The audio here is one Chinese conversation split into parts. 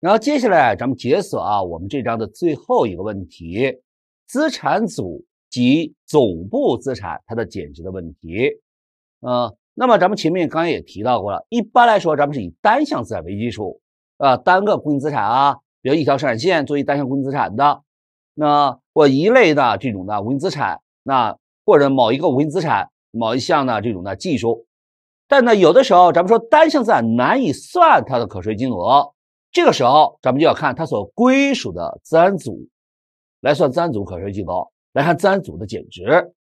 然后接下来咱们解锁啊，我们这章的最后一个问题：资产组及总部资产它的减值的问题。呃，那么咱们前面刚刚也提到过了，一般来说咱们是以单项资产为基础啊，单个固定资产啊，比如一条生产线作为单项固定资产的，那或一类的这种的无形资产，那或者某一个无形资产某一项的这种的技术，但呢有的时候咱们说单项资产难以算它的可税金额。这个时候，咱们就要看它所归属的自然组，来算自然组可税计租，来看自然组的减值。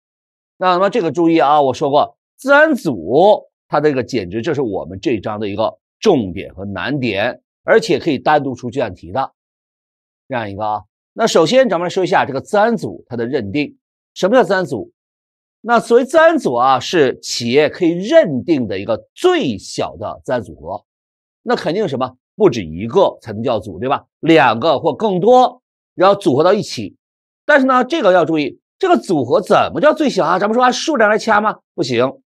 那么这个注意啊，我说过，自然组它这个减值，这是我们这章的一个重点和难点，而且可以单独出卷题的这样一个啊。那首先，咱们来说一下这个自然组它的认定。什么叫自然组？那所谓自然组啊，是企业可以认定的一个最小的自然组合。那肯定什么？不止一个才能叫组，对吧？两个或更多，然后组合到一起。但是呢，这个要注意，这个组合怎么叫最小啊？咱们说按数量来掐吗？不行，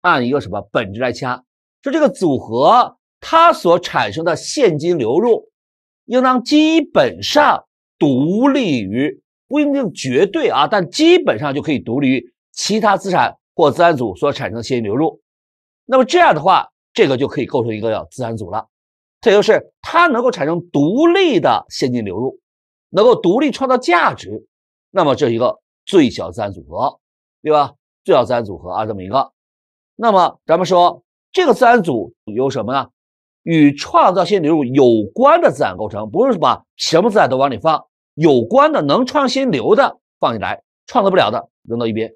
按一个什么本质来掐？说这个组合它所产生的现金流入，应当基本上独立于，不一定绝对啊，但基本上就可以独立于其他资产或资产组所产生的现金流入。那么这样的话，这个就可以构成一个叫资产组了。这就是它能够产生独立的现金流入，能够独立创造价值，那么这一个最小资产组合，对吧？最小资产组合啊，这么一个。那么咱们说这个资产组有什么呢？与创造现金流入有关的资产构成，不是把什么资产都往里放，有关的能创新流的放进来，创造不了的扔到一边。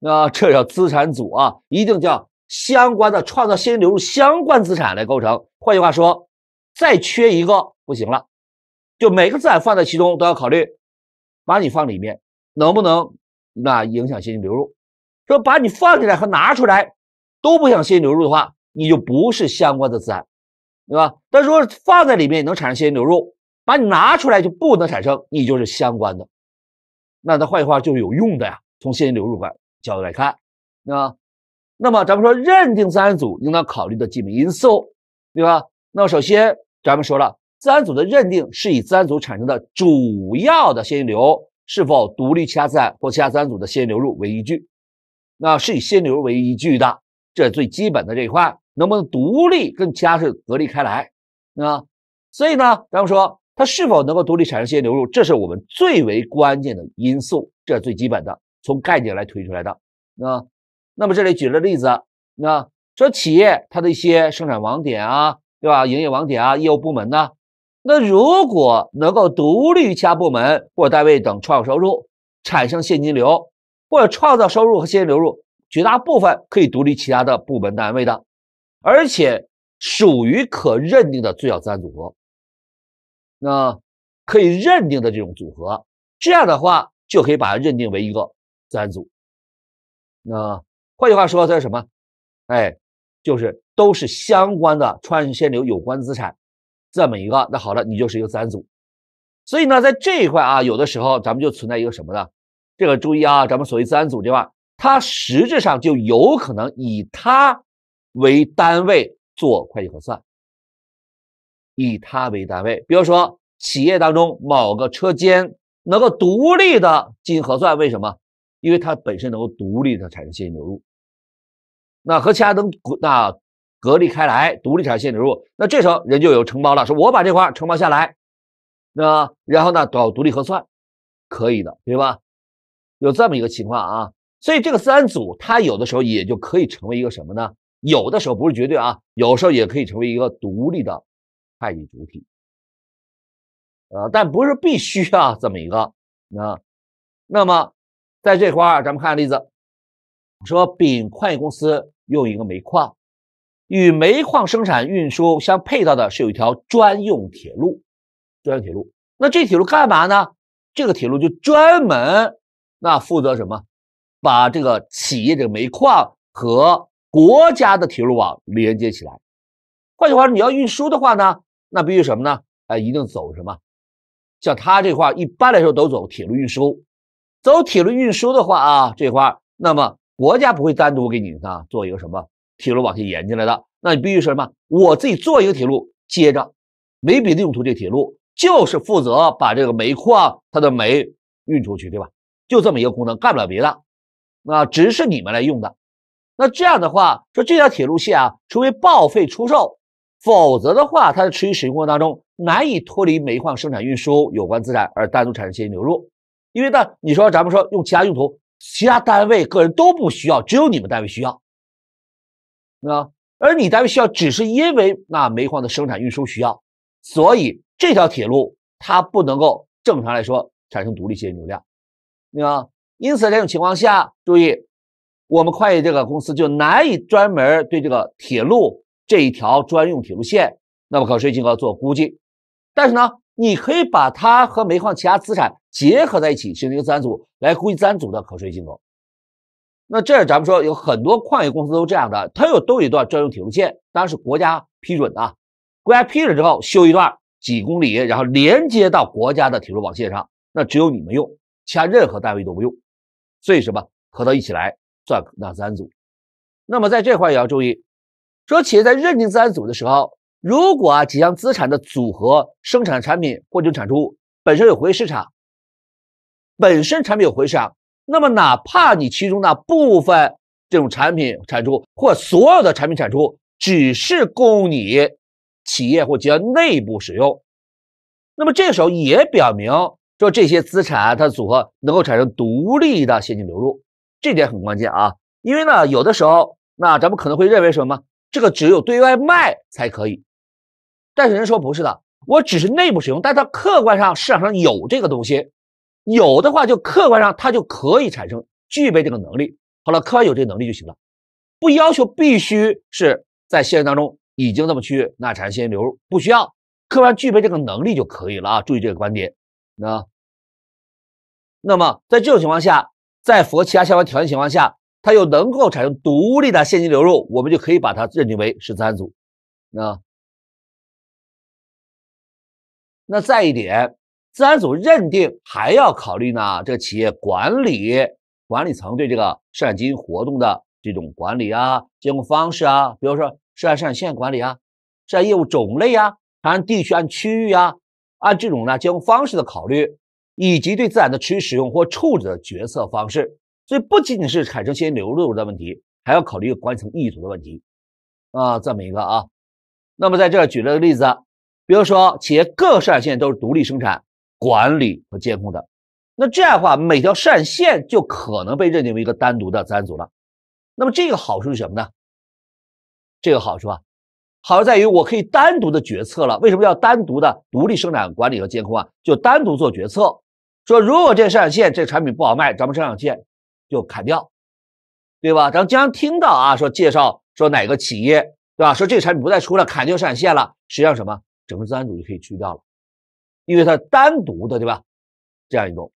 那这叫资产组啊，一定叫。相关的创造现金流入相关资产来构成。换句话说，再缺一个不行了。就每个资产放在其中都要考虑，把你放里面能不能那影响现金流入。说把你放进来和拿出来都不影响现金流入的话，你就不是相关的资产，对吧？但如果放在里面能产生现金流入，把你拿出来就不能产生，你就是相关的。那它换句话就是有用的呀。从现金流入观角度来看，那。那么，咱们说认定自然组应当考虑的基本因素，对吧？那首先，咱们说了，自然组的认定是以自然组产生的主要的现金流是否独立其他然或其他三组的现金流入为依据，那是以现金流为依据的，这是最基本的这一块，能不能独立跟其他是隔离开来，啊？所以呢，咱们说它是否能够独立产生现金流入，这是我们最为关键的因素，这是最基本的，从概念来推出来的，啊？那么这里举了例子，那说企业它的一些生产网点啊，对吧？营业网点啊，业务部门呢？那如果能够独立于其他部门或单位等创收入，产生现金流或者创造收入和现金流入，绝大部分可以独立其他的部门单位的，而且属于可认定的最小自然组合，那可以认定的这种组合，这样的话就可以把它认定为一个自然组，那。换句话说，它是什么？哎，就是都是相关的、创新现流有关资产，这么一个。那好了，你就是一个自然组。所以呢，在这一块啊，有的时候咱们就存在一个什么呢？这个注意啊，咱们所谓自然组这块，它实质上就有可能以它为单位做会计核算，以它为单位。比如说，企业当中某个车间能够独立的进行核算，为什么？因为它本身能够独立的产生现金流入。那和其他等那隔离开来，独立产线流入，那这时候人就有承包了，说我把这块承包下来，那然后呢，搞独立核算，可以的，对吧？有这么一个情况啊，所以这个三组，它有的时候也就可以成为一个什么呢？有的时候不是绝对啊，有时候也可以成为一个独立的会计主体，呃，但不是必须啊，这么一个啊。那么在这块咱们看例子。说丙矿业公司用一个煤矿，与煤矿生产运输相配套的是有一条专用铁路，专用铁路。那这铁路干嘛呢？这个铁路就专门那负责什么？把这个企业这个煤矿和国家的铁路网连接起来。换句话说，你要运输的话呢，那必须什么呢？哎，一定走什么？像他这块一般来说都走铁路运输。走铁路运输的话啊，这块那么。国家不会单独给你啊做一个什么铁路往线延进来的，那你必须是什么？我自己做一个铁路，接着，没别的用途这铁路就是负责把这个煤矿它的煤运出去，对吧？就这么一个功能，干不了别的，那只是你们来用的。那这样的话，说这条铁路线啊，除非报废出售，否则的话，它持续使用过程当中，难以脱离煤矿生产运输有关资产而单独产生现金流入，因为呢，你说咱们说用其他用途。其他单位个人都不需要，只有你们单位需要，啊，而你单位需要只是因为那煤矿的生产运输需要，所以这条铁路它不能够正常来说产生独立现金流量，啊，因此这种情况下，注意我们会计这个公司就难以专门对这个铁路这一条专用铁路线那么可税金额做估计，但是呢，你可以把它和煤矿其他资产。结合在一起形成一个三组来估计三组的可税金额。那这咱们说有很多矿业公司都这样的，它又都有一段专用铁路线，当然是国家批准的。国家批准之后修一段几公里，然后连接到国家的铁路网线上，那只有你们用，其他任何单位都不用。所以什么合到一起来算那三组？那么在这块也要注意，说企业在认定三组的时候，如果啊几项资产的组合生产产品或者产出物本身有回市场。本身产品有回响，那么哪怕你其中那部分这种产品产出或所有的产品产出只是供你企业或集团内部使用，那么这时候也表明说这些资产它的组合能够产生独立的现金流入，这点很关键啊。因为呢，有的时候那咱们可能会认为什么，这个只有对外卖才可以，但是人说不是的，我只是内部使用，但它客观上市场上有这个东西。有的话，就客观上它就可以产生具备这个能力。好了，客观有这能力就行了，不要求必须是在现实当中已经这么去那产生现金流，不需要客观具备这个能力就可以了啊。注意这个观点。那，那么在这种情况下，在符合其他相关条件情况下，它又能够产生独立的现金流入，我们就可以把它认定为是三组。那，那再一点。自然组认定还要考虑呢，这个企业管理管理层对这个生产经营活动的这种管理啊、监控方式啊，比如说涉案生产线管理啊、涉案业务种类啊、按地区按区域啊、按这种呢监控方式的考虑，以及对自然的持续使用或处置的决策方式。所以不仅仅是产生现金流入的问题，还要考虑一个管理层意图的问题啊，这么一个啊。那么在这举了个例子，比如说企业各生产线都是独立生产。管理和监控的，那这样的话，每条上线就可能被认定为一个单独的自然组了。那么这个好处是什么呢？这个好处啊，好处在于我可以单独的决策了。为什么要单独的独立生产管理和监控啊？就单独做决策，说如果这生产线这产品不好卖，咱们生产线就砍掉，对吧？咱们经常听到啊，说介绍说哪个企业，对吧？说这个产品不再出了，砍掉生产线了，实际上什么，整个资然组就可以去掉了。因为它单独的，对吧？这样一种，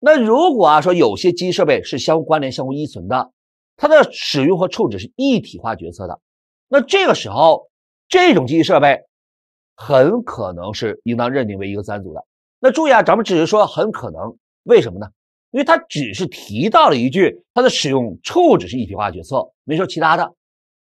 那如果啊说有些机器设备是相互关联、相互依存的，它的使用和处置是一体化决策的，那这个时候这种机器设备很可能是应当认定为一个自然组的。那注意啊，咱们只是说很可能，为什么呢？因为它只是提到了一句它的使用处置是一体化决策，没说其他的，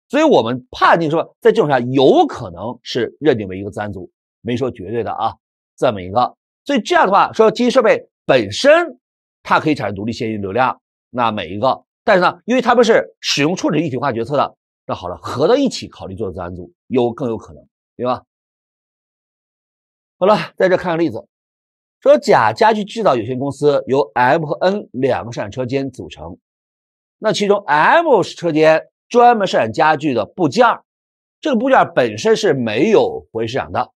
所以我们判定说在这种下有可能是认定为一个自然组，没说绝对的啊。这么一个，所以这样的话，说机器设备本身它可以产生独立现金流量，那每一个，但是呢，因为它们是使用处置一体化决策的，那好了，合到一起考虑做资产组，有更有可能，对吧？好了，在这看个例子，说甲家具制造有限公司由 M 和 N 两个生产车间组成，那其中 M 车间专门生产家具的部件，这个部件本身是没有回市场的。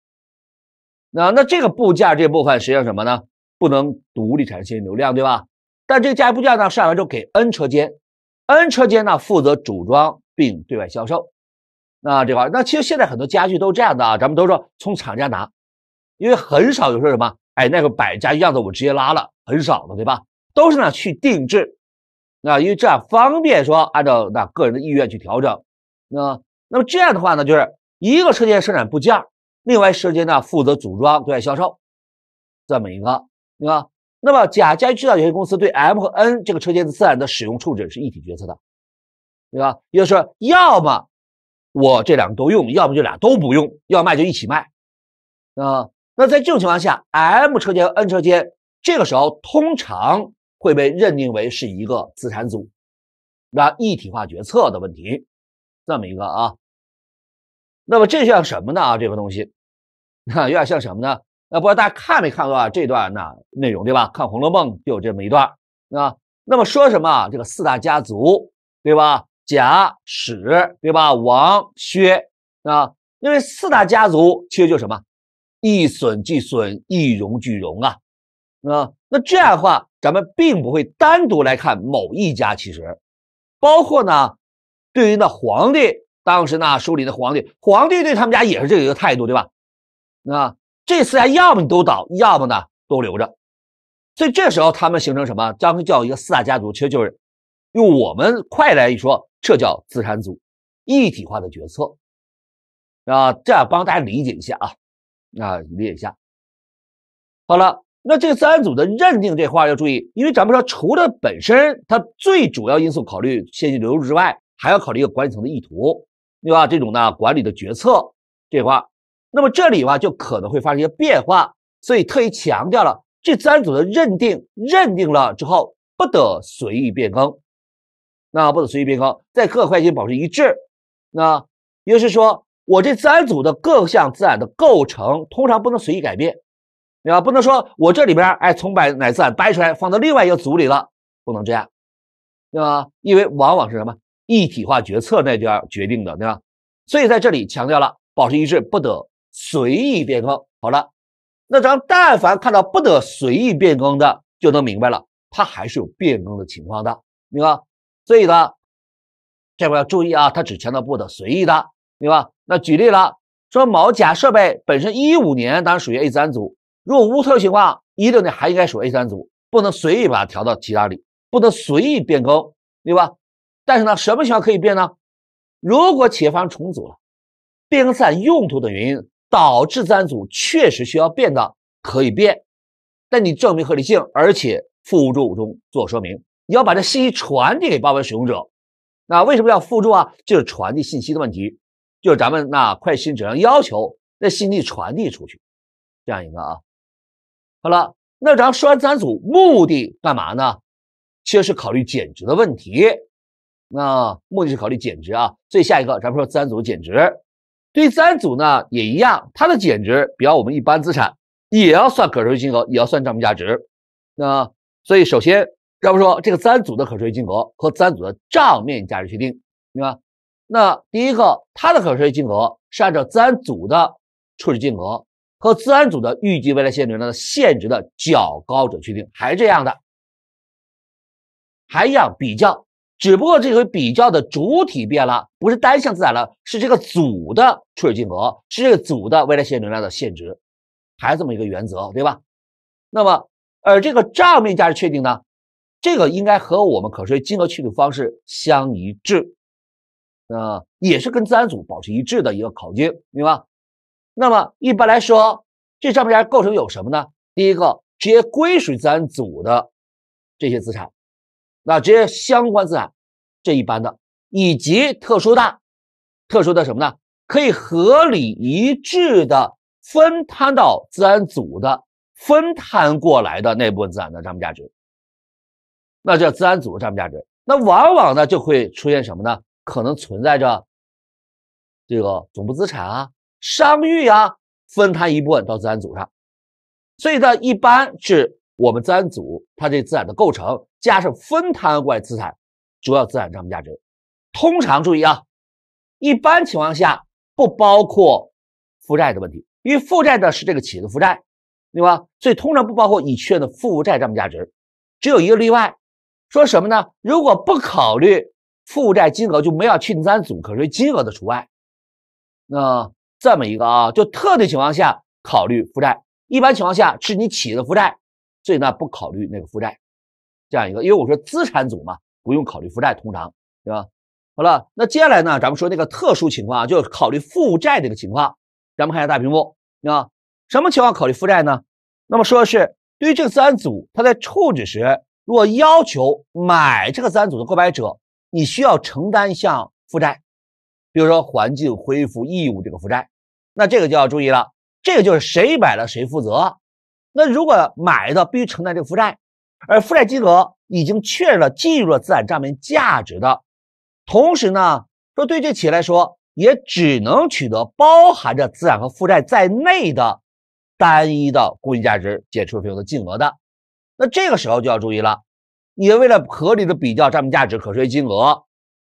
那那这个布件这部分实际上什么呢？不能独立产生现金流量，对吧？但这个家具部件呢，上完之后给 N 车间，N 车间呢负责组装并对外销售。那这块，那其实现在很多家具都这样的啊，咱们都说从厂家拿，因为很少有说什么哎，那个摆家具样子我直接拉了，很少的，对吧？都是呢去定制，那因为这样方便说按照那个人的意愿去调整。那那么这样的话呢，就是一个车间生产部件，另外车间呢负责组装对外销售，这么一个，对吧？那么甲家具制造有限公司对 M 和 N 这个车间的自然的使用处置是一体决策的，对吧？也就是要么我这两个都用，要么就俩都不用，要卖就一起卖，啊？那在这种情况下，M 车间和 N 车间这个时候通常会被认定为是一个资产组，那一体化决策的问题，这么一个啊。那么这像什么呢啊？这个东西，那有点像什么呢？那不知道大家看没看过啊？这段呢内容对吧？看《红楼梦》就有这么一段啊。那么说什么？这个四大家族对吧？贾、史对吧？王、薛啊。因为四大家族其实就什么，一损俱损，一荣俱荣啊。啊，那这样的话，咱们并不会单独来看某一家，其实，包括呢，对于那皇帝。当时呢，书里的皇帝，皇帝对他们家也是这一个态度，对吧？那这四家要么你都倒，要么呢都留着。所以这时候他们形成什么？将叫一个四大家族，其实就是用我们快来一说，这叫资产组一体化的决策啊。这样帮大家理解一下啊，啊，理解一下。好了，那这资产组的认定这块要注意，因为咱们说除了本身它最主要因素考虑现金流入之外，还要考虑一个管理层的意图。对吧？这种呢，管理的决策这块，那么这里吧就可能会发生一些变化，所以特意强调了这三组的认定，认定了之后不得随意变更。那不得随意变更，在各会计保持一致。那也就是说，我这三组的各项资产的构成通常不能随意改变，对吧？不能说我这里边哎从百哪资产掰出来放到另外一个组里了，不能这样，对吧？因为往往是什么？一体化决策那边决定的，对吧？所以在这里强调了保持一致，不得随意变更。好了，那咱但凡看到不得随意变更的，就能明白了，它还是有变更的情况的，明白？所以呢，这块要注意啊，它只强调不得随意的，对吧？那举例了，说某甲设备本身一五年当然属于 A 三组，如果无特殊情况，一六年还应该属 A 三组，不能随意把它调到其他里，不能随意变更，对吧？但是呢，什么情况可以变呢？如果企业发生重组了，变更在用途等原因导致三组确实需要变的，可以变。但你证明合理性，而且附注中做说明，你要把这信息传递给报表使用者。那为什么要附注啊？就是传递信息的问题，就是咱们那会计质量要求，那信息传递出去，这样一个啊。好了，那咱说完三组目的干嘛呢？其实是考虑减值的问题。那目的是考虑减值啊，所以下一个咱们说自然组减值，对于然组呢也一样，它的减值比方我们一般资产也要算可税金额，也要算账面价值。那所以首先，咱们说这个自然组的可税金额和自然组的账面价值确定，对吧？那第一个它的可税金额是按照自然组的处置金额和自然组的预计未来现值的现值的较高者确定，还这样的，还要比较。只不过这回比较的主体变了，不是单项资产了，是这个组的初始金额，是这个组的未来现金流量的现值，还是这么一个原则，对吧？那么，而这个账面价值确定呢，这个应该和我们可税金额确定方式相一致，呃，也是跟自然组保持一致的一个考径，明白？那么一般来说，这账面价值构成有什么呢？第一个，直接归属于自然组的这些资产。那这些相关资产，这一般的以及特殊的，特殊的什么呢？可以合理一致的分摊到自然组的分摊过来的那部分资产的账面价值，那叫自然组的账面价值。那往往呢就会出现什么呢？可能存在着这个总部资产啊、商誉啊分摊一部分到自然组上，所以呢，一般是我们自然组它这资产的构成。加上分摊过来资产，主要资产账面价值，通常注意啊，一般情况下不包括负债的问题，因为负债的是这个企业的负债，对吧？所以通常不包括已确认负债账面价值，只有一个例外，说什么呢？如果不考虑负债金额，就没有清算组可税金额的除外，那这么一个啊，就特定情况下考虑负债，一般情况下是你企业的负债，所以呢不考虑那个负债。这样一个，因为我说资产组嘛，不用考虑负债，通常对吧？好了，那接下来呢，咱们说那个特殊情况啊，就考虑负债这个情况。咱们看一下大屏幕啊，什么情况考虑负债呢？那么说的是，对于这个三组，它在处置时，若要求买这个三组的购买者，你需要承担一项负债，比如说环境恢复义务这个负债。那这个就要注意了，这个就是谁买了谁负责。那如果买的必须承担这个负债。而负债金额已经确认了，进入了资产账面价值的，同时呢，说对这企业来说，也只能取得包含着资产和负债在内的单一的固定价值减除费用的净额的。那这个时候就要注意了，你为了合理的比较账面价值可税金额，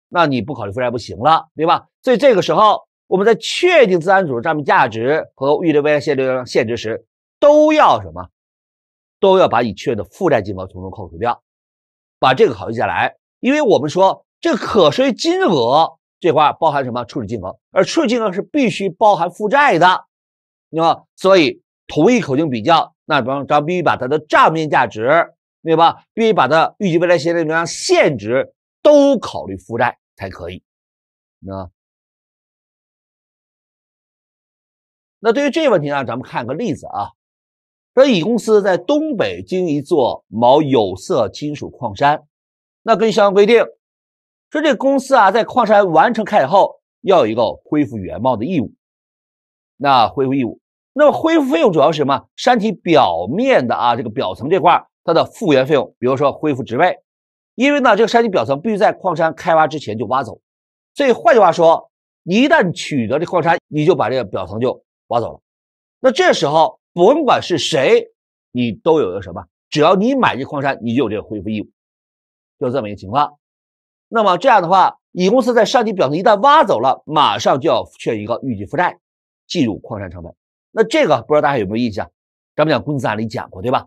那你不考虑负债不行了，对吧？所以这个时候我们在确定资产组账面价值和预留未来现值时，都要什么？都要把已确认的负债金额从中扣除掉，把这个考虑下来，因为我们说这可税金额这块包含什么处理金额，而处理金额是必须包含负债的，那所以同一口径比较，那比方必须把它的账面价值，对吧？必须把它预计未来现金流量现值都考虑负债才可以，那，那对于这个问题呢，咱们看个例子啊。说乙公司在东北经营一座某有色金属矿山，那根据相关规定，说这公司啊在矿山完成开采后，要有一个恢复原貌的义务。那恢复义务，那么恢复费用主要是什么？山体表面的啊这个表层这块，它的复原费用，比如说恢复植被，因为呢这个山体表层必须在矿山开挖之前就挖走，所以换句话说，一旦取得这矿山，你就把这个表层就挖走了。那这时候。甭管是谁，你都有个什么？只要你买这矿山，你就有这个恢复义务，就这么一个情况。那么这样的话，乙公司在上级表层一旦挖走了，马上就要确认一个预计负债，计入矿山成本。那这个不知道大家有没有印象？咱们讲公案里讲过对吧？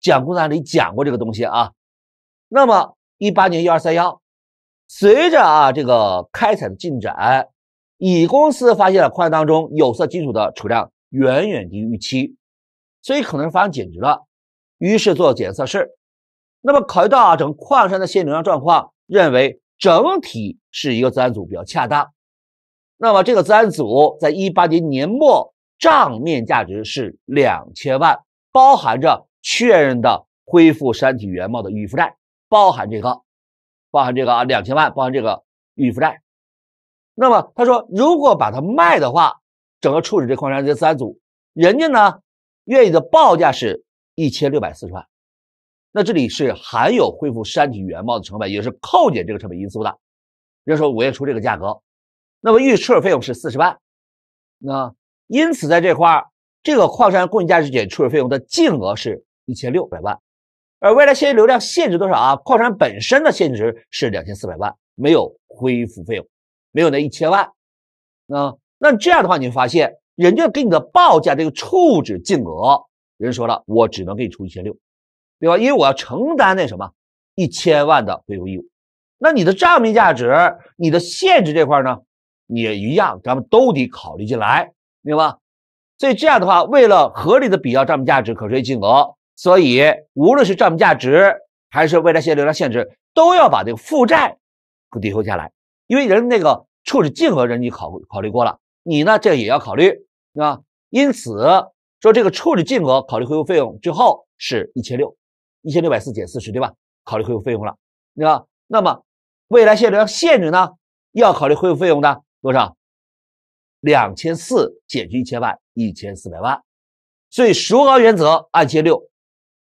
讲公案里讲过这个东西啊。那么一八年一二三幺，随着啊这个开采的进展，乙公司发现了矿山当中有色金属的储量。远远低于预期，所以可能是发生减值了。于是做检测试，那么考虑到啊整个矿山的现金流量状况，认为整体是一个资然组比较恰当。那么这个资然组在一八年年末账面价值是两千万，包含着确认的恢复山体原貌的预负债，包含这个，包含这个啊两千万，包含这个预负债。那么他说，如果把它卖的话。整个处置这矿山这三组，人家呢愿意的报价是一千六百四十万，那这里是含有恢复山体原貌的成本，也是扣减这个成本因素的。人如说我要出这个价格，那么预理费用是四十万，那因此在这块这个矿山供应价值减处理费用的净额是一千六百万，而未来现金流量限值多少啊？矿山本身的现值是两千四百万，没有恢复费用，没有那一千万，那。那这样的话，你会发现人家给你的报价这个处置净额，人说了，我只能给你出一千六，对吧？因为我要承担那什么一千万的回付义务。那你的账面价值、你的限制这块呢，也一样，咱们都得考虑进来，明白吗？所以这样的话，为了合理的比较账面价值、可税净额，所以无论是账面价值还是未来现金流的限制，都要把这个负债给抵扣下来，因为人那个处置净额，人你考考虑过了。你呢？这也要考虑，对吧？因此说这个处理金额考虑恢复费用之后是一千六，一千六百四减四十，对吧？考虑恢复费用了，对吧？那么未来限制要限制呢？要考虑恢复费用的多少？两千四减去一千万，一千四百万。所以数额原则按千六，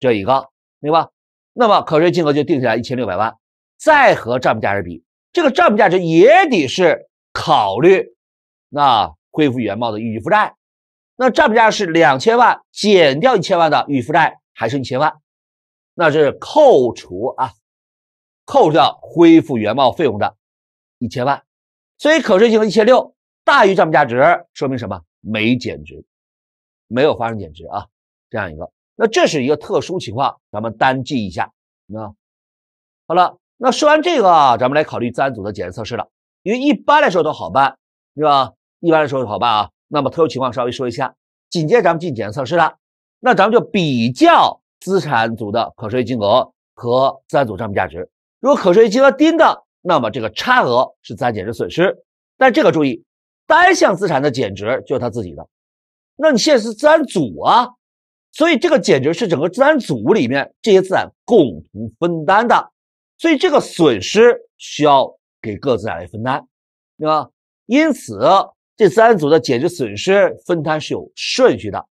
这一个，对吧？那么可税金额就定下来一千六百万，再和账面价值比，这个账面价值也得是考虑。那恢复原貌的预负债，那账面价是两千万减掉一千万的预负债，还剩一千万，那是扣除啊，扣掉恢复原貌费用的一千万，所以可税性一千六大于账面价值，说明什么？没减值，没有发生减值啊，这样一个。那这是一个特殊情况，咱们单记一下。那好了，那说完这个，咱们来考虑自然组的检验测试了，因为一般来说都好办，是吧？一般来说，好办啊。那么特殊情况稍微说一下。紧接着咱们进检值测试了，那咱们就比较资产组的可税益金额和资产组账面价值。如果可税益金额低的，那么这个差额是资产减值损失。但这个注意，单项资产的减值就是它自己的。那你现在是资产组啊，所以这个减值是整个资产组里面这些资产共同分担的，所以这个损失需要给各资产来分担，对吧？因此。这三组的减值损失分摊是有顺序的，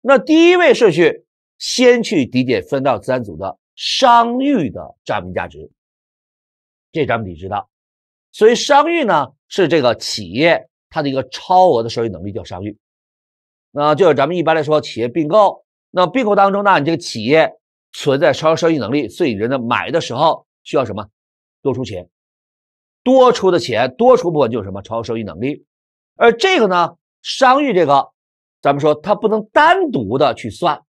那第一位顺序先去抵减分到三组的商誉的账面价值，这咱们得知道。所以商誉呢是这个企业它的一个超额的收益能力叫商誉。那就是咱们一般来说企业并购，那并购当中呢，你这个企业存在超额收益能力，所以人呢买的时候需要什么多出钱，多出的钱多出部分就是什么超额收益能力。而这个呢，商誉这个，咱们说它不能单独的去算，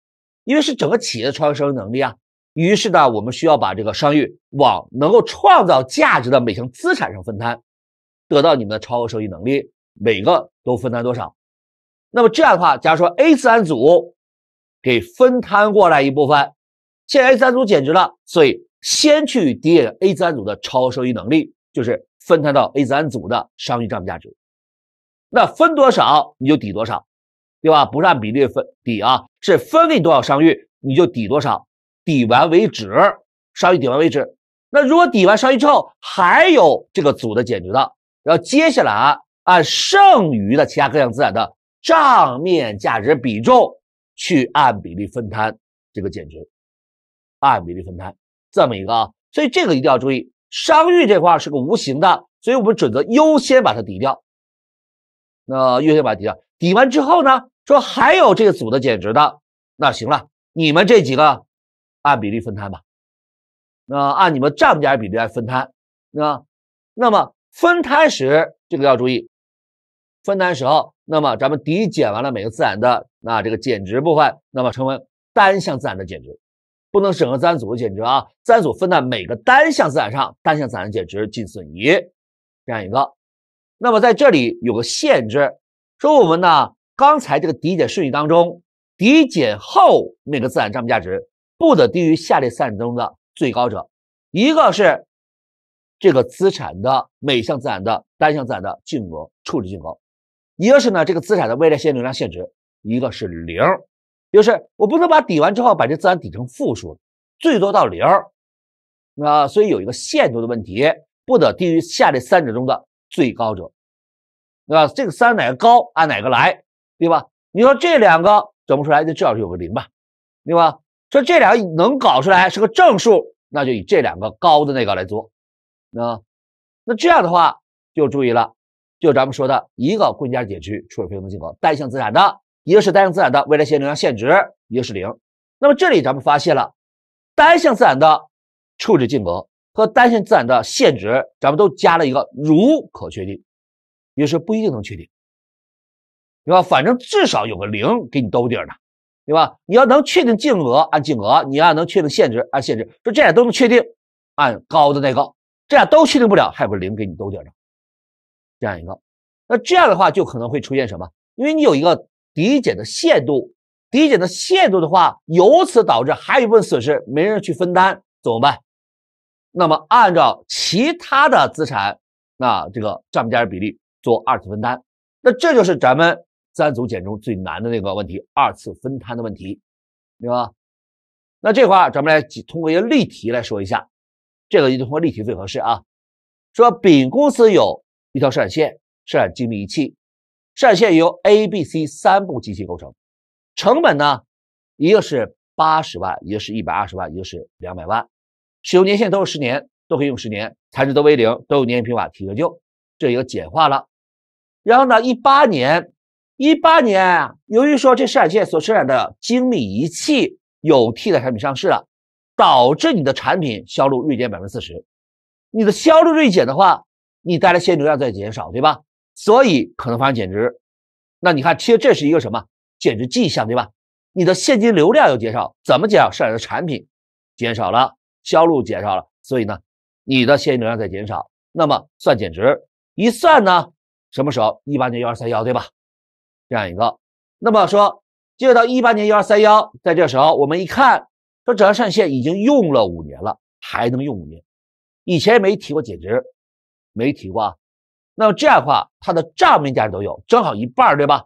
因为是整个企业的超额收益能力啊。于是呢，我们需要把这个商誉往能够创造价值的每项资产上分摊，得到你们的超额收益能力，每个都分摊多少。那么这样的话，假如说 A 自组给分摊过来一部分，现在 A 自组减值了，所以先去跌 A 自组的超额收益能力，就是分摊到 A 自组的商誉账面价值。那分多少你就抵多少，对吧？不是按比例分抵啊，是分给你多少商誉你就抵多少，抵完为止。商誉抵完为止，那如果抵完商誉之后还有这个组的减值的，然后接下来按剩余的其他各项资产的账面价值比重去按比例分摊这个减值，按比例分摊这么一个，啊，所以这个一定要注意，商誉这块是个无形的，所以我们准则优先把它抵掉。那优先把它抵掉，抵完之后呢，说还有这个组的减值的，那行了，你们这几个按比例分摊吧，那按你们账面比例来分摊，那那么分摊时这个要注意，分摊时候，那么咱们抵减完了每个资产的那这个减值部分，那么成为单项资产的减值，不能审核资产组的减值啊，资产组分在每个单项资产上，单项资产减值净损益这样一个。那么在这里有个限制，说我们呢，刚才这个抵减顺序当中，抵减后那个资产账面价值不得低于下列三者中的最高者，一个是这个资产的每项资产的单项资产的净额，处置净额；一个是呢这个资产的未来现金流量限值；一个是零，就是我不能把抵完之后把这资产抵成负数，最多到零。那所以有一个限度的问题，不得低于下列三者中的。最高者，对吧？这个三哪个高按哪个来，对吧？你说这两个整不出来，就至少是有个零吧，对吧？所以这两个能搞出来是个正数，那就以这两个高的那个来做，那那这样的话就注意了，就咱们说的一个棍允价区减去处置费用的额，单项资产的一个是单项资产的未来现金流量限值，一个是零。那么这里咱们发现了单项资产的处置金额。和单限自然的限值，咱们都加了一个“如可确定”，也是不一定能确定，对吧？反正至少有个零给你兜底儿呢，对吧？你要能确定净额按净额，你要能确定限值按限值，说这俩都能确定，按高的那个，这样都确定不了，还有个零给你兜底儿这样一个。那这样的话就可能会出现什么？因为你有一个抵减的限度，抵减的限度的话，由此导致还有一部分损失没人去分担，怎么办？那么，按照其他的资产，那这个账面价值比例做二次分摊。那这就是咱们三组重中最难的那个问题——二次分摊的问题，明白那这块咱们来通过一个例题来说一下，这个就通过例题最合适啊。说丙公司有一条生产线，生产精密仪器，生产线由 A、B、C 三部机器构成，成本呢，一个是八十万，一个是一百二十万，一个是两百万。使用年限都是十年，都可以用十年，材质都为零，都有年限平法提折旧，这一个简化了。然后呢，一八年，一八年，由于说这生产线所生产的精密仪器有替代产品上市了，导致你的产品销路锐减百分之四十。你的销路锐减的话，你带来现金流量在减少，对吧？所以可能发生减值。那你看，其实这是一个什么减值迹象，对吧？你的现金流量要减少，怎么减少？生产的产品减少了。销路减少了，所以呢，你的现金流量在减少，那么算减值，一算呢，什么时候？一八年幺二三幺，对吧？这样一个，那么说，进入到一八年幺二三幺，在这时候我们一看，说这条上线已经用了五年了，还能用五年，以前没提过减值，没提过，啊。那么这样的话，它的账面价值都有，正好一半，对吧？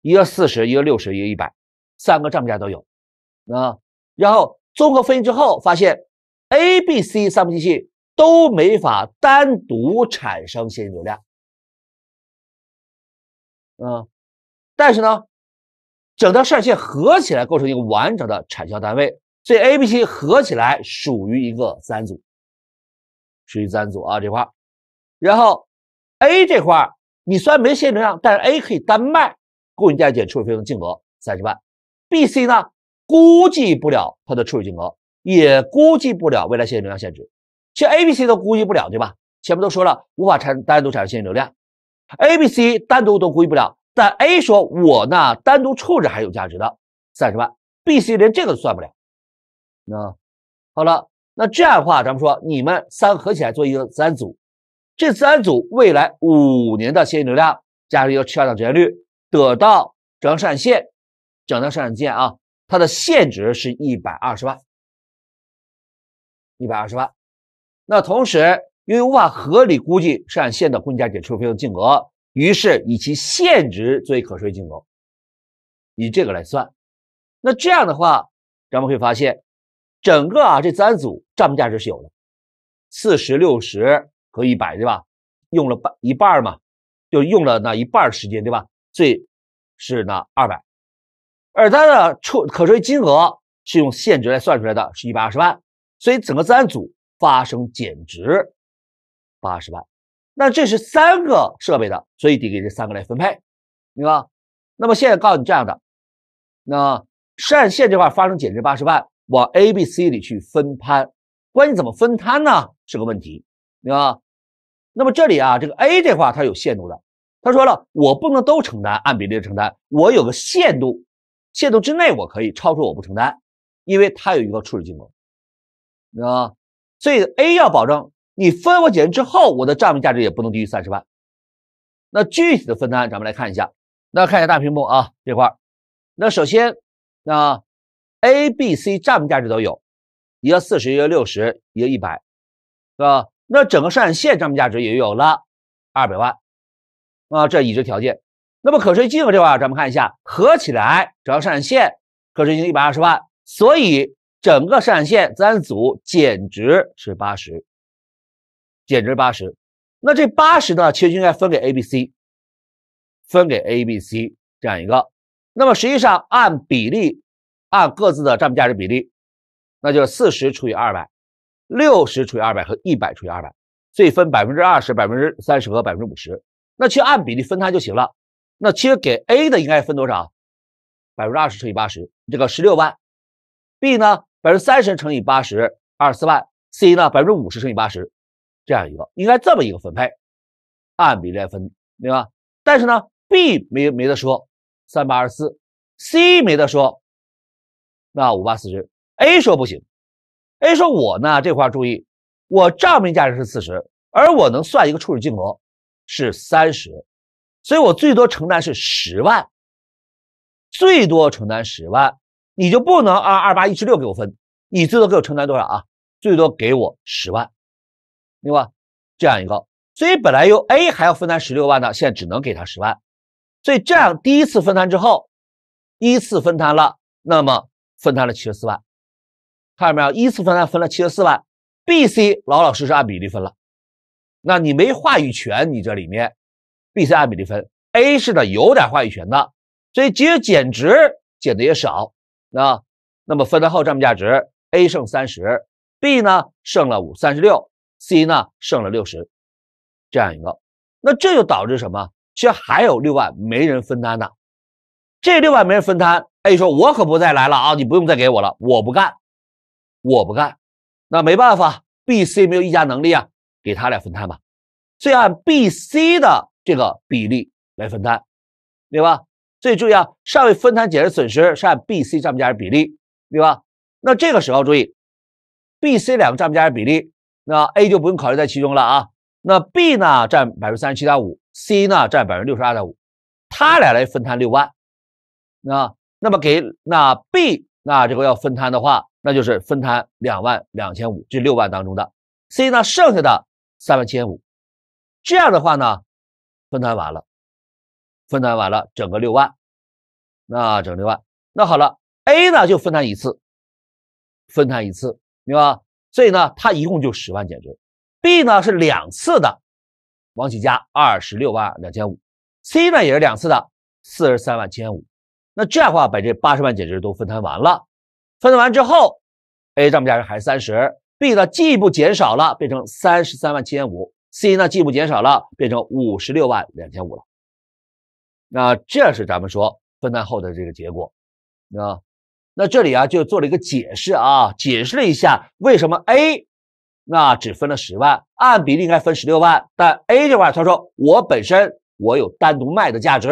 一个四十，一个六十，一个一百，三个账面价都有，啊，然后综合分析之后发现。A、B、C 三部机器都没法单独产生现金流量，嗯，但是呢，整条生产线合起来构成一个完整的产销单位，所以 A、B、C 合起来属于一个三组，属于三组啊这块然后 A 这块你虽然没现金流量，但是 A 可以单卖，供应价减处理费用净额三十万。B、C 呢，估计不了它的处理金额。也估计不了未来现金流量限值，其实 A、B、C 都估计不了，对吧？前面都说了，无法产单独产生现金流量，A、B、C 单独都估计不了。但 A 说，我呢单独处置还有价值的三十万，B、C 连这个都算不了。那好了，那这样的话，咱们说你们三合起来做一个三组，这三组未来五年的现金流量加上一个适当的折现率，得到整张生产线，整条生产线啊，它的现值是一百二十万。一百二十万，那同时因为无法合理估计涉案限的公价减车费的金额，于是以其现值作为可税金额，以这个来算，那这样的话，咱们会发现整个啊这三组账面价值是有的，四十六十和一百对吧？用了半一半嘛，就用了那一半时间对吧？以是那二百，而它的出可税金额是用现值来算出来的，是一百二十万。所以整个自然组发生减值八十万，那这是三个设备的，所以得给这三个来分配，明白吗？那么现在告诉你这样的，那生线这块发生减值八十万，往 A、B、C 里去分摊，关键怎么分摊呢？是个问题，明白吗？那么这里啊，这个 A 这块它有限度的，他说了，我不能都承担，按比例承担，我有个限度，限度之内我可以，超出我不承担，因为它有一个处始金额。啊，所以 A 要保证你分我钱之后，我的账面价值也不能低于三十万。那具体的分摊，咱们来看一下。那看一下大屏幕啊，这块那首先，那 A、B、C 账面价值都有，一个四十，一个六十，一个一百，是吧？那整个生产线账面价值也有了二百万啊，这已知条件。那么可税金额这块，咱们看一下，合起来，整个生产线可税金一百二十万，所以。整个生产线资组减值是八十，减值八十，那这八十呢，其实应该分给 A、B、C，分给 A、B、C 这样一个。那么实际上按比例，按各自的账面价值比例，那就是四十除以二百，六十除以二百和一百除以二百，所以分百分之二十、百分之三十和百分之五十。那实按比例分摊就行了。那其实给 A 的应该分多少？百分之二十乘以八十，这个十六万。B 呢，百分之三十乘以八十，二十四万。C 呢，百分之五十乘以八十，这样一个应该这么一个分配，按比例来分，明吧？但是呢，B 没没得说，三八二十四。C 没得说，那五八四十。A 说不行，A 说我呢这块注意，我账面价值是四十，而我能算一个处始净额是三十，所以我最多承担是十万，最多承担十万。你就不能按二八一十六给我分？你最多给我承担多少啊？最多给我十万，明白？这样一个，所以本来由 A 还要分担十六万的，现在只能给他十万。所以这样第一次分摊之后，依次分摊了，那么分摊了七十四万，看到没有？依次分摊分了七十四万，B、C 老老实实按比例分了。那你没话语权，你这里面 B、C 按比例分，A 是的有点话语权的，所以即使减值减的也少。那，那么分摊后账面价值，A 剩三十，B 呢剩了五三十六，C 呢剩了六十，这样一个，那这就导致什么？其实还有六万没人分担的，这六万没人分担，A 说：“我可不再来了啊，你不用再给我了，我不干，我不干。”那没办法，B、C 没有议价能力啊，给他俩分摊吧，所以按 B、C 的这个比例来分担，对吧？所以注意啊，尚未分摊减值损失是按 B、C 账面价值比例，对吧？那这个时候注意，B、C 两个账面价值比例，那 A 就不用考虑在其中了啊。那 B 呢占百分之三十七点五，C 呢占百分之六十二点五，他俩来分摊六万。那那么给那 B，那这个要分摊的话，那就是分摊两万两千五，这六万当中的。C 呢剩下的三万七千五，这样的话呢，分摊完了。分摊完了，整个六万，那整六万，那好了，A 呢就分摊一次，分摊一次，明白？所以呢，它一共就十万减值。B 呢是两次的，往起加二十六万两千五。C 呢也是两次的，四十三万七千五。那这样的话，把这八十万减值都分摊完了。分摊完之后，A 账面价值还是三十。B 呢进一步减少了，变成三十三万七千五。C 呢进一步减少了，变成五十六万两千五了。那这是咱们说分担后的这个结果，啊，那这里啊就做了一个解释啊，解释了一下为什么 A 那只分了十万，按比例应该分十六万，但 A 这块他说我本身我有单独卖的价值，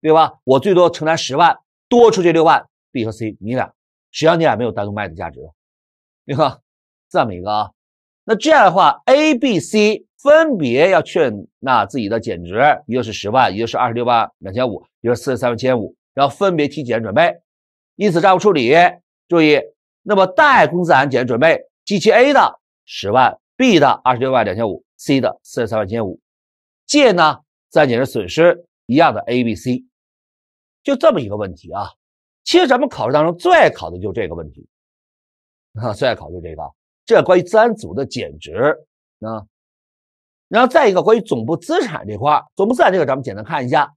对吧？我最多承担十万，多出去六万，B 和 C 你俩，实际上你俩没有单独卖的价值，你看，这么一个，啊，那这样的话，A、B、C。分别要确认那自己的减值，一个是十万，一个是二十六万两千五，一个是四十三万千五，然后分别提减值准备，因此账务处理注意，那么贷公资产减值准备机器 A 的十万，B 的二十六万两千五，C 的四十三万千五，借呢，资产减值损失一样的 A、B、C，就这么一个问题啊，其实咱们考试当中最爱考的就是这个问题，啊，最爱考就这个，这关于然组的减值，啊。然后再一个关于总部资产这块儿，总部资产这个咱们简单看一下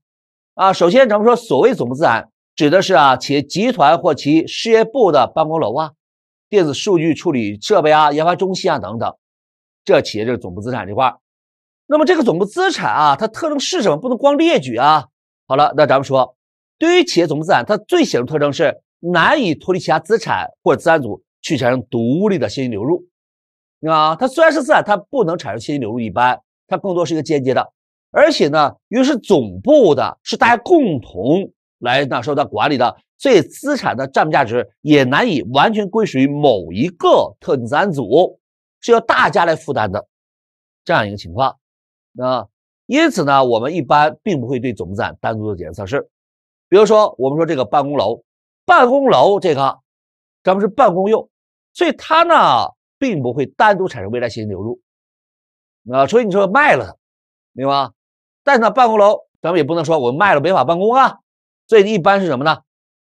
啊。首先，咱们说所谓总部资产，指的是啊企业集团或其事业部的办公楼啊、电子数据处理设备啊、研发中心啊等等，这企业就是总部资产这块那么这个总部资产啊，它特征是什么？不能光列举啊。好了，那咱们说，对于企业总部资产，它最显著特征是难以脱离其他资产或资产组去产生独立的现金流入。啊，它虽然是资产，它不能产生现金流入。一般，它更多是一个间接的，而且呢，因为是总部的，是大家共同来那受到管理的，所以资产的账面价值也难以完全归属于某一个特定资产组，是要大家来负担的这样一个情况。那因此呢，我们一般并不会对总资产单独做检测试。比如说，我们说这个办公楼，办公楼这个，咱们是办公用，所以它呢。并不会单独产生未来现金流入，啊，所以你说卖了，明白吗？但是呢，办公楼咱们也不能说我卖了没法办公啊，所以一般是什么呢？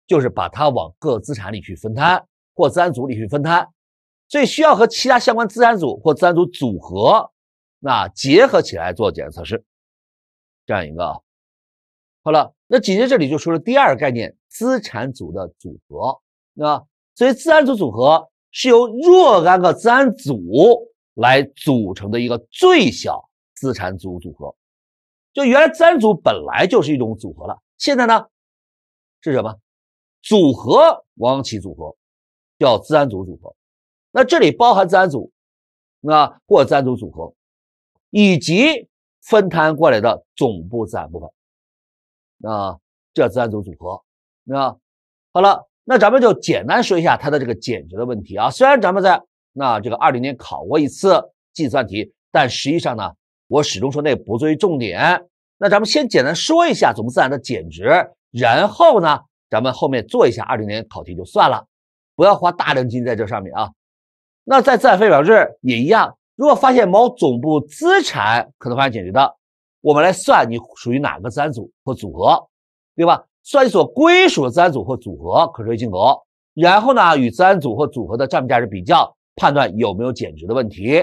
就是把它往各资产里去分摊，或资产组里去分摊，所以需要和其他相关资产组或资产组组合，那结合起来做减值测试，这样一个。好了，那紧接着这里就说了第二个概念，资产组的组合，那所以资产组组合。是由若干个资产组来组成的一个最小资产组组合，就原来资产组本来就是一种组合了，现在呢是什么组合王起组合叫资产组组合，那这里包含资产组，啊或资产组组合，以及分摊过来的总部资产部分，啊这资产组组合，啊好了。那咱们就简单说一下它的这个减值的问题啊。虽然咱们在那这个二零年考过一次计算题，但实际上呢，我始终说那不作为重点。那咱们先简单说一下总么自然的减值，然后呢，咱们后面做一下二零年考题就算了，不要花大量精力在这上面啊。那在资产负债表这儿也一样，如果发现某总部资产可能发生减值的，我们来算你属于哪个资产组或组合，对吧？算所归属的资产组或组合可税净额，然后呢，与资产组或组合的账面价值比较，判断有没有减值的问题，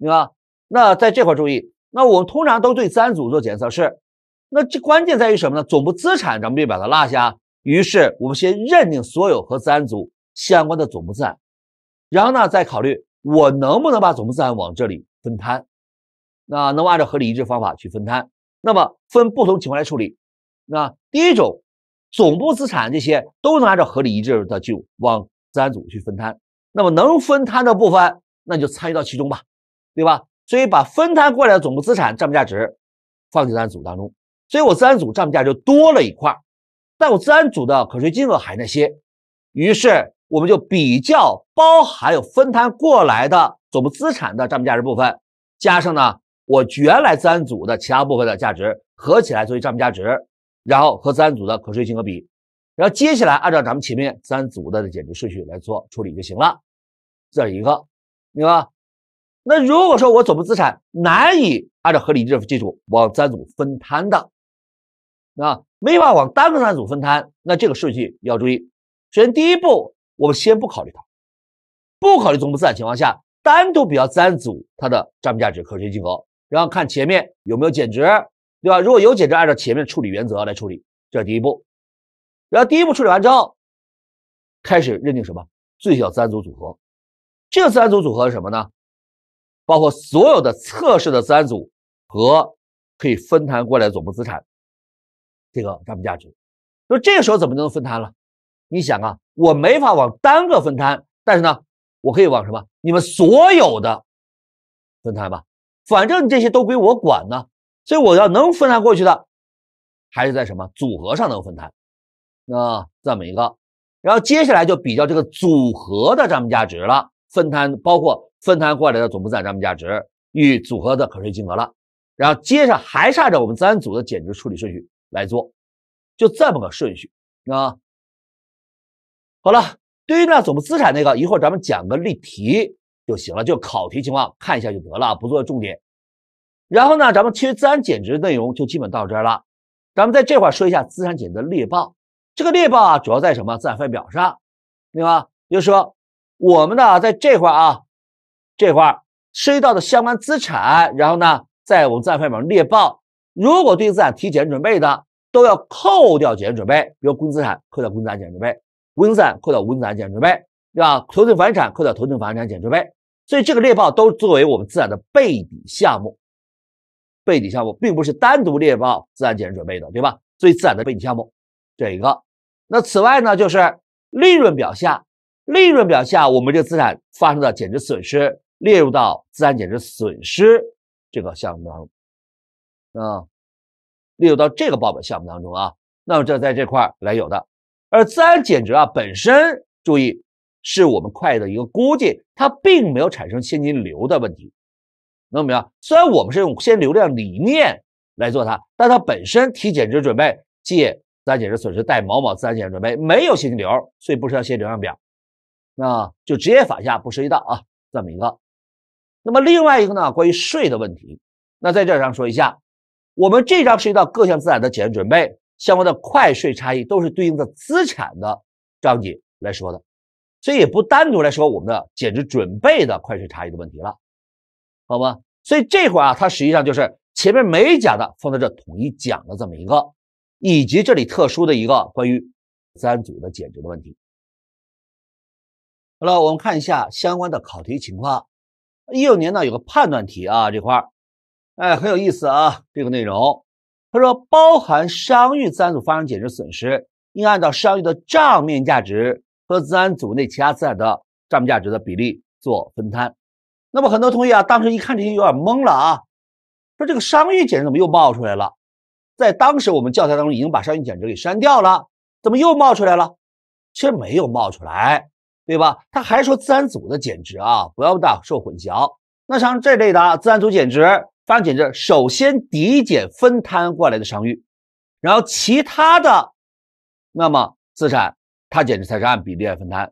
对吧？那在这块注意，那我们通常都对资产组做检测试。那这关键在于什么呢？总部资产，咱们别把它落下。于是我们先认定所有和资产组相关的总部资产，然后呢，再考虑我能不能把总部资产往这里分摊，那能按照合理一致方法去分摊。那么分不同情况来处理。那第一种。总部资产这些都能按照合理一致的就往资产组去分摊，那么能分摊的部分，那就参与到其中吧，对吧？所以把分摊过来的总部资产账面价值放进资产组当中，所以我资产组账面价值就多了一块儿，但我资产组的可税金额还那些，于是我们就比较包含有分摊过来的总部资产的账面价值部分，加上呢我原来资产组的其他部分的价值合起来作为账面价值。然后和三组的可税金额比，然后接下来按照咱们前面三组的减值顺序来做处理就行了。这一个，明白吧？那如果说我总部资产难以按照合理的基础往三组分摊的，啊，没法往单个自然组分摊，那这个顺序要注意。首先第一步，我们先不考虑它，不考虑总部资产情况下，单独比较三组它的账面价值可税金额，然后看前面有没有减值。对吧？如果有减值，按照前面处理原则来处理，这是第一步。然后第一步处理完之后，开始认定什么？最小三组组合。这个三组组合是什么呢？包括所有的测试的三组和可以分摊过来的总部资产，这个账面价值。那这个时候怎么能分摊了？你想啊，我没法往单个分摊，但是呢，我可以往什么？你们所有的分摊吧，反正这些都归我管呢。所以我要能分摊过去的，还是在什么组合上能分摊，啊，这么一个，然后接下来就比较这个组合的账面价值了，分摊包括分摊过来的总部资产账面价值与组合的可税金额了，然后接着还是按照我们三组的减值处理顺序来做，就这么个顺序啊。好了，对于那总部资产那个，一会儿咱们讲个例题就行了，就考题情况看一下就得了，不做重点。然后呢，咱们其实资产减值的内容就基本到这儿了。咱们在这块儿说一下资产减值的列报。这个列报啊，主要在什么资产负债表上，对吧？就是说，我们呢在这块儿啊，这块儿涉及到的相关资产，然后呢，在我们资产负债表列报。如果对资产提前准备的，都要扣掉减值准备，比如固定资产扣掉固定资产减值准备，无形资产扣掉无形资产减值准备，对吧？投资房产扣掉投资房产减值准备。所以这个列报都作为我们资产的备抵项目。备抵项目并不是单独列报自然减值准备的，对吧？最自然的备抵项目这一个。那此外呢，就是利润表下，利润表下我们这资产发生的减值损失列入到资产减值损失这个项目当中，啊，列入到这个报表项目当中啊。那么这在这块来有的。而自然减值啊本身注意是我们会计的一个估计，它并没有产生现金流的问题。能明白虽然我们是用先流量理念来做它，但它本身提减值准备借资产减值损失贷某某资产减值准备，没有现金流，所以不需要先流量表，那就直接法下不涉及到啊，这么一个。那么另外一个呢，关于税的问题，那在这上说一下，我们这章涉及到各项资产的减值准备相关的快税差异，都是对应的资产的章节来说的，所以也不单独来说我们的减值准备的快税差异的问题了。好吧，所以这块啊，它实际上就是前面没讲的放在这统一讲了这么一个，以及这里特殊的一个关于自然组的减值的问题。好了，我们看一下相关的考题情况。一六年呢有个判断题啊，这块，哎，很有意思啊，这个内容，他说，包含商誉自然组发生减值损失，应按照商誉的账面价值和自然组内其他资产的账面价值的比例做分摊。那么很多同学啊，当时一看这些有点懵了啊，说这个商誉减值怎么又冒出来了？在当时我们教材当中已经把商誉减值给删掉了，怎么又冒出来了？其实没有冒出来，对吧？他还说自然组的减值啊，不要大受混淆。那像这类的自然组减值、发生减值，首先抵减分摊过来的商誉，然后其他的那么资产它减值才是按比例来分摊，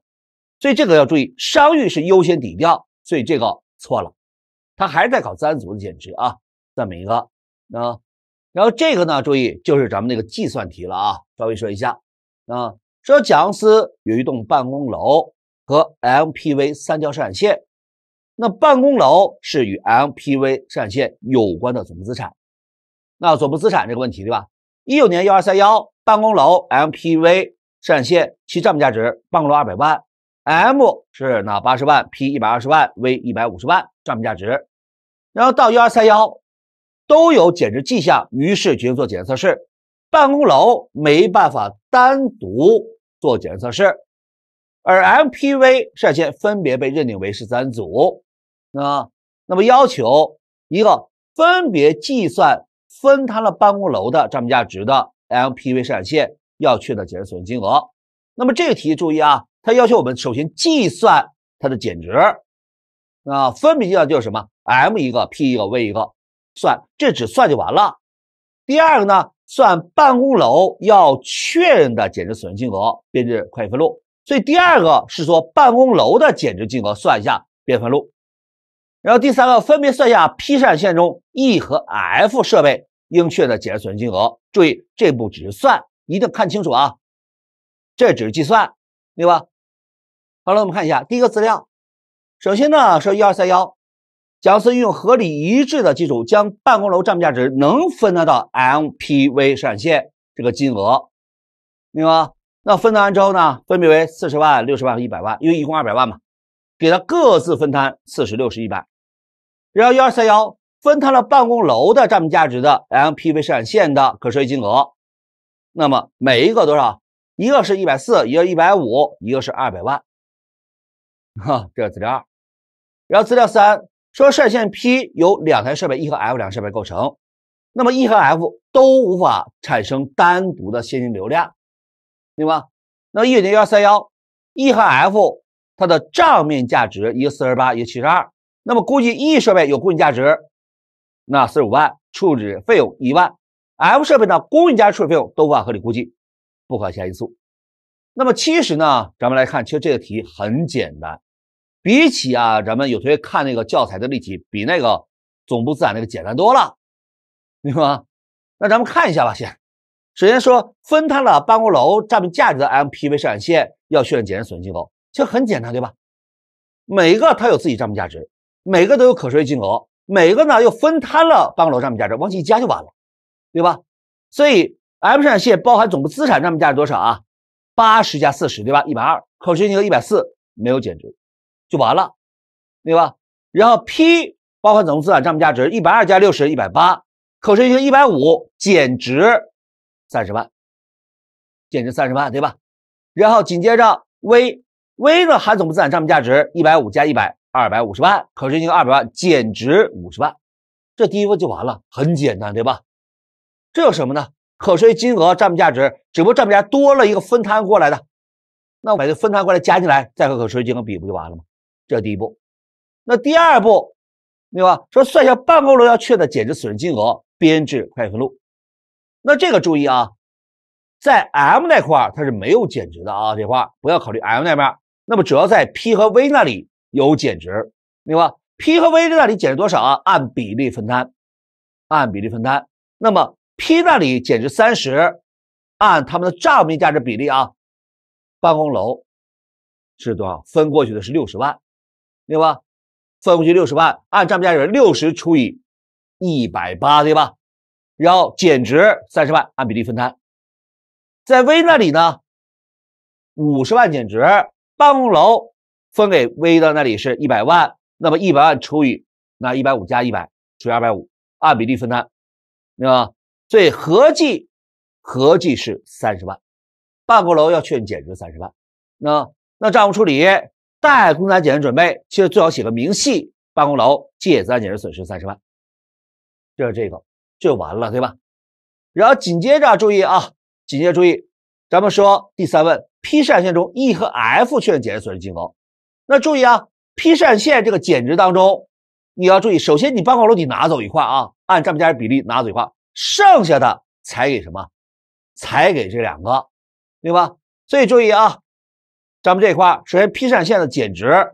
所以这个要注意，商誉是优先抵掉，所以这个。错了，他还是在考三组的减值啊，这么一个啊，然后这个呢，注意就是咱们那个计算题了啊，稍微说一下啊，说贾斯有一栋办公楼和 M P V 三条生产线，那办公楼是与 M P V 生产线有关的总部资产，那总部资产这个问题对吧？一九年幺二三幺办公楼 M P V 生产线其账面价值办公楼二百万。M 是那八十万？P 一百二十万，V 一百五十万账面价值，然后到1二三幺都有减值迹象，于是决定做减值测试。办公楼没办法单独做减值测试，而 MPV 生产线分别被认定为是三组，啊，那么要求一个分别计算分摊了办公楼的账面价值的 MPV 生产线要确认减值损失金额。那么这个题注意啊。它要求我们首先计算它的减值，啊，分别计算就是什么？M 一个、P 一个、V 一个，算这只算就完了。第二个呢，算办公楼要确认的减值损失金额，编制会计分录。所以第二个是说办公楼的减值金额，算一下编分录。然后第三个，分别算一下 P 产线中 E 和 F 设备应确认的减值损失金额。注意，这步只是算，一定看清楚啊，这只是计算。对吧？好了，我们看一下第一个资料。首先呢，说一二三幺，假公司运用合理一致的基础，将办公楼账面价值能分得到 M P V 生产线这个金额，明白吗？那分完之后呢，分别为四十万、六十万和一百万，因为一共二百万嘛，给它各自分摊四十、六十、一百。然后一二三幺分摊了办公楼的账面价值的 M P V 生产线的可税益金额，那么每一个多少？一个是140，一个150，一个是200万，哈，这是资料二。然后资料三说，射线 P 由两台设备 E 和 F 两个设备构成，那么 E 和 F 都无法产生单独的现金流量，对吧？那么一九幺三幺，E 和 F 它的账面价值一个48，一个72，那么估计 E 设备有固定价值，那45万，处置费用一万。F 设备呢，固定价处理费用都无法合理估计。不可加因素。那么其实呢，咱们来看，其实这个题很简单。比起啊，咱们有同学看那个教材的例题，比那个总部资产那个简单多了。白吗？那咱们看一下吧，先。首先说分摊了办公楼账面价值的 M P V 生产线要确认减值损金额，其实很简单，对吧？每个它有自己账面价值，每个都有可税金额，每个呢又分摊了办公楼账面价值，往起一加就完了，对吧？所以。M 生产线包含总部资产账面价值多少啊？八十加四十，对吧？一百二，可税金额一百四，没有减值，就完了，对吧？然后 P 包含总部资产账面价值一百二加六十，一百八，可税金额一百五，减值三十万，减值三十万，对吧？然后紧接着 V，V 呢含总部资产账面价值一百五加一百，二百五十万，可税金额二百万，减值五十万，这第一问就完了，很简单，对吧？这有什么呢？可税金额账面价值，只不过账面价多了一个分摊过来的，那我把这分摊过来加进来，再和可税金额比，不就完了吗？这第一步。那第二步，对吧？说算一下办公楼要确的减值损失金额，编制会计分录。那这个注意啊，在 M 那块它是没有减值的啊，这块不要考虑 M 那边。那么主要在 P 和 V 那里有减值，对吧？P 和 V 那里减值多少啊？按比例分摊，按比例分摊。那么。P 那里减值三十，按他们的账面价值比例啊，办公楼是多少分过去的是六十万，对吧？分过去六十万，按账面价值六十除以一百八，对吧？然后减值三十万按比例分摊，在 V 那里呢，五十万减值办公楼分给 V 的那里是一百万，那么一百万除以那一百五加一百除以二百五，按比例分摊，对吧？所以合计合计是三十万，办公楼要确认减值三十万。那那账务处理，贷公摊减值准备，其实最好写个明细，办公楼借资产减值损失三十万，就是这个就完了，对吧？然后紧接着注意啊，紧接着注意，咱们说第三问，P 扇线中 E 和 F 确认减值损失金额。那注意啊，P 扇线这个减值当中，你要注意，首先你办公楼你拿走一块啊，按账面价值比例拿走一块。剩下的才给什么？才给这两个，对吧？所以注意啊，咱们这块首先 P 产线的减值，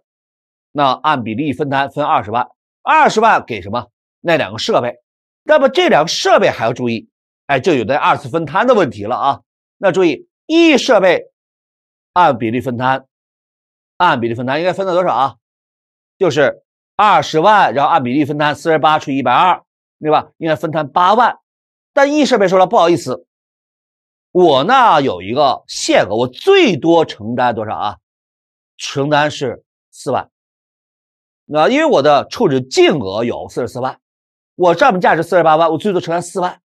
那按比例分摊分二十万，二十万给什么？那两个设备。那么这两个设备还要注意，哎，就有的二次分摊的问题了啊。那注意 E 设备按比例分摊，按比例分摊应该分到多少啊？就是二十万，然后按比例分摊四十八除以一百二，对吧？应该分摊八万。但 E 设备说了，不好意思，我那有一个限额，我最多承担多少啊？承担是四万，那因为我的处置净额有四十四万，我账面价值四十八万，我最多承担四万，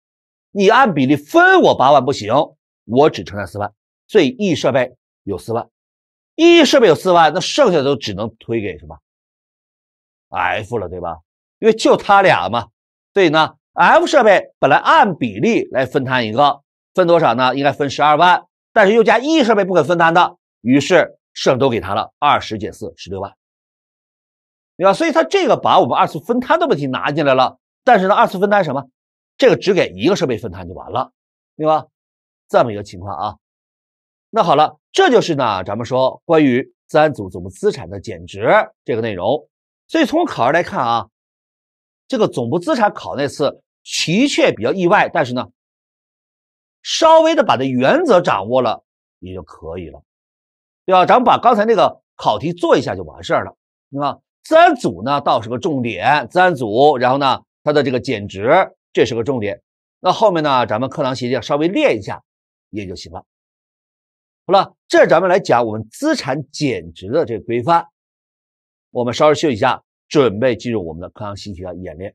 你按比例分我八万不行，我只承担四万，所以 E 设备有四万，E 设备有四万，那剩下的都只能推给什么 F 了，对吧？因为就他俩嘛，所以呢。F 设备本来按比例来分摊一个，分多少呢？应该分十二万，但是又加 E 设备不肯分摊的，于是剩都给他了，二十减四，十六万，对吧？所以他这个把我们二次分摊的问题拿进来了，但是呢，二次分摊什么？这个只给一个设备分摊就完了，对吧？这么一个情况啊。那好了，这就是呢，咱们说关于三组总部资产的减值这个内容。所以从考试来看啊，这个总部资产考那次。的确比较意外，但是呢，稍微的把这原则掌握了也就可以了，对吧？咱们把刚才那个考题做一下就完事儿了，对吧？自然组呢倒是个重点，自然组，然后呢它的这个减值这是个重点，那后面呢咱们课堂习题稍微练一下也就行了。好了，这咱们来讲我们资产减值的这个规范，我们稍微休息一下，准备进入我们的课堂习题的演练。